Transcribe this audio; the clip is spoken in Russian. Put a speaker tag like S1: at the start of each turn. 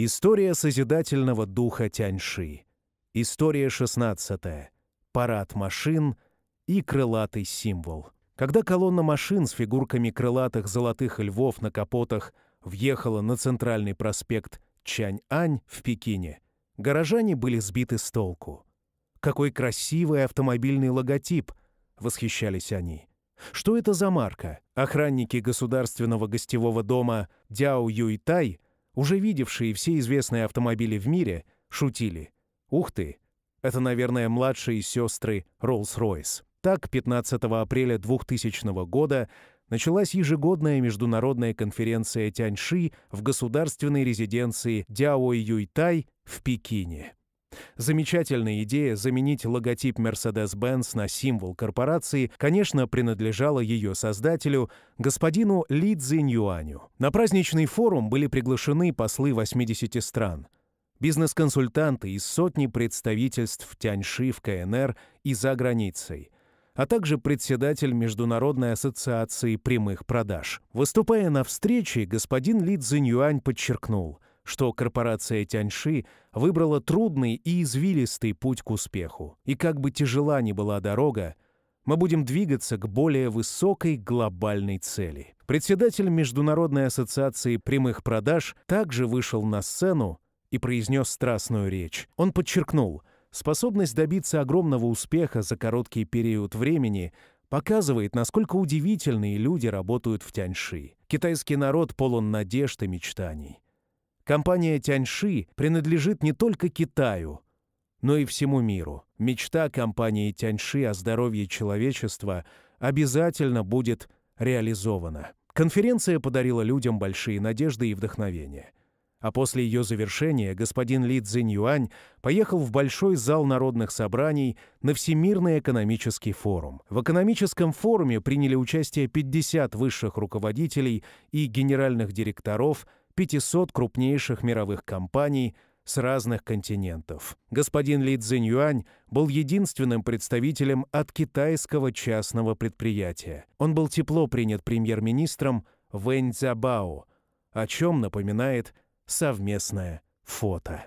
S1: История созидательного духа Тяньши. История 16. Парад машин и крылатый символ. Когда колонна машин с фигурками крылатых золотых львов на капотах въехала на центральный проспект Чань-Ань в Пекине, горожане были сбиты с толку. «Какой красивый автомобильный логотип!» — восхищались они. «Что это за марка?» Охранники государственного гостевого дома Дяо Юйтай — уже видевшие все известные автомобили в мире, шутили. «Ух ты! Это, наверное, младшие сестры Роллс-Ройс». Так, 15 апреля 2000 года началась ежегодная международная конференция Тяньши в государственной резиденции Дяо Юйтай в Пекине. Замечательная идея заменить логотип Mercedes-Benz на символ корпорации, конечно, принадлежала ее создателю, господину Ли Цзиньюаню. На праздничный форум были приглашены послы 80 стран – бизнес-консультанты из сотни представительств Тяньши в КНР и за границей, а также председатель Международной ассоциации прямых продаж. Выступая на встрече, господин Ли Цзиньюань подчеркнул – что корпорация Тяньши выбрала трудный и извилистый путь к успеху. И как бы тяжела ни была дорога, мы будем двигаться к более высокой глобальной цели. Председатель Международной ассоциации прямых продаж также вышел на сцену и произнес страстную речь. Он подчеркнул, способность добиться огромного успеха за короткий период времени показывает, насколько удивительные люди работают в Тяньши. Китайский народ полон надежд и мечтаний. Компания Тяньши принадлежит не только Китаю, но и всему миру. Мечта компании Тяньши о здоровье человечества обязательно будет реализована. Конференция подарила людям большие надежды и вдохновение. А после ее завершения господин Ли Цзиньюань поехал в Большой зал народных собраний на Всемирный экономический форум. В экономическом форуме приняли участие 50 высших руководителей и генеральных директоров – 500 крупнейших мировых компаний с разных континентов. Господин Ли Цзиньюань был единственным представителем от китайского частного предприятия. Он был тепло принят премьер-министром Вэнь Цзябао, о чем напоминает совместное фото.